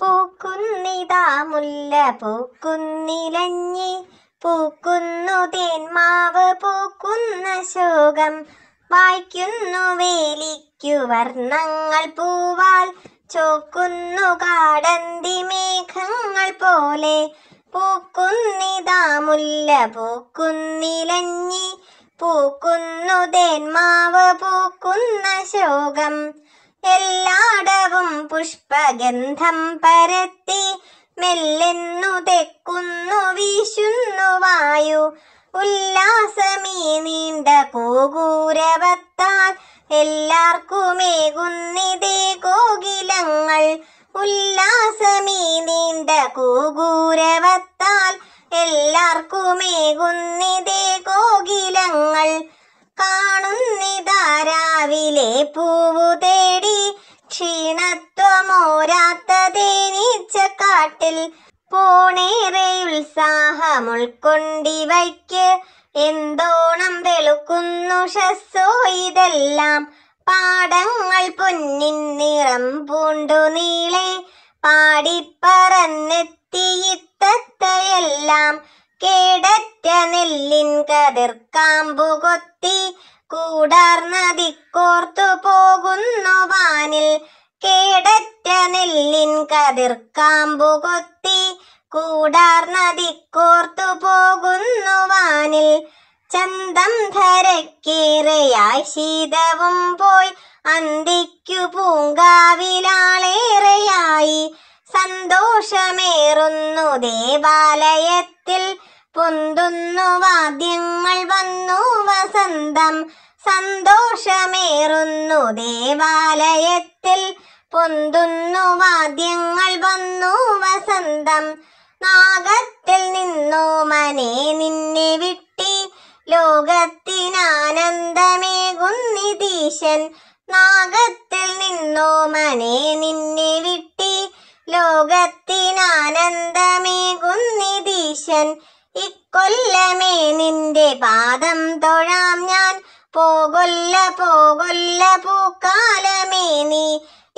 പൂക്കുന്നിതാമുല്ല പൂക്കുന്നിലഞ്ഞി പൂക്കുന്നു തേന്മാവ് പൂക്കുന്ന ശോകം വായിക്കുന്നു വേലിക്കു വർണ്ണങ്ങൾ പൂവാൽ ചോക്കുന്നു കാടന്തി മേഘങ്ങൾ പോലെ പൂക്കുന്നിതാമുല്ല പൂക്കുന്നിലഞ്ഞി പൂക്കുന്നു തേന്മാവ് പൂക്കുന്ന ശോകം എല്ലാടവും പുഷ്പഗന്ധം പരത്തി മെല്ലെന്നു തെക്കുന്നു വീശുന്നു വായു ഉല്ലാസമീ നീണ്ട കോകൂരവത്താൽ എല്ലാർക്കുമേകുന്നിതേ കോകിലങ്ങൾ ഉല്ലാസമീ നീണ്ട കോകൂരവത്താൽ എല്ലാർക്കുമേകുന്നിതേ കോകിലങ്ങൾ കാണുന്ന പൂവിലെ പൂവു തേടി ക്ഷീണത്വമോരാത്ത കാട്ടിൽ പോണേറെ ഉത്സാഹം ഉത്സാഹമുൾക്കൊണ്ടിവയ്ക്ക് എന്തോണം വെളുക്കുന്നു ഷസ്സോ ഇതെല്ലാം പാടങ്ങൾ പൊന്നിൻ നിറം പൂണ്ടു നീളെ പാടിപ്പറന്നെത്തിയിത്തത്തയെല്ലാം കേടറ്റ നെല്ലിൻ കതിർക്കാമ്പു കൊത്തി കൂടാർന്നതിക്കോർത്തു പോകുന്നു വാനിൽ കേടറ്റ നെല്ലിൻ കാമ്പു കൊത്തി കൂടാർന്നതിക്കോർത്തു പോകുന്നു വാനിൽ ചന്തം ധരക്കേറയായി ശീതവും പോയി അന്തിക്കു പൂങ്കാവിലാളേറെയായി സന്തോഷമേറുന്നു ദേവാലയത്തിൽ പൊന്തുന്നു വാദ്യങ്ങൾ ആനന്ദം സന്തോഷമേറുന്നു ദേവാലയത്തിൽ പൊന്തുന്നു വാദ്യങ്ങൾ വന്നു വസന്തം നാഗത്തിൽ നിന്നോ മനെ നിന്നെ വിട്ടി ലോകത്തിനാനന്ദമേകുന്നിതീശൻ നാഗത്തിൽ നിന്നോ മനെ നിന്നെ വിട്ടി ലോകത്തിനാനന്ദമേകുന്നിതീശൻ ഇക്കൊല്ലമേ നിന്റെ പാദം തൊഴാം ഞാൻ പോകൊല്ല പോകൊല്ല പൂക്കാലമേ നീ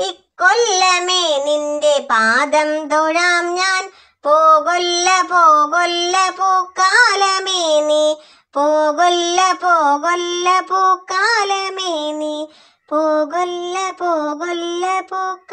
ഇക്കൊല്ലമേ നിന്റെ പാദം തൊഴാം ഞാൻ പോകൊല്ല പോകൊല്ല പൂക്കാലമേ നീ പോകൊല്ല പോകൊല്ല പൂക്കാലമേ നീ പോകൊല്ല പോകൊല്ല പൂ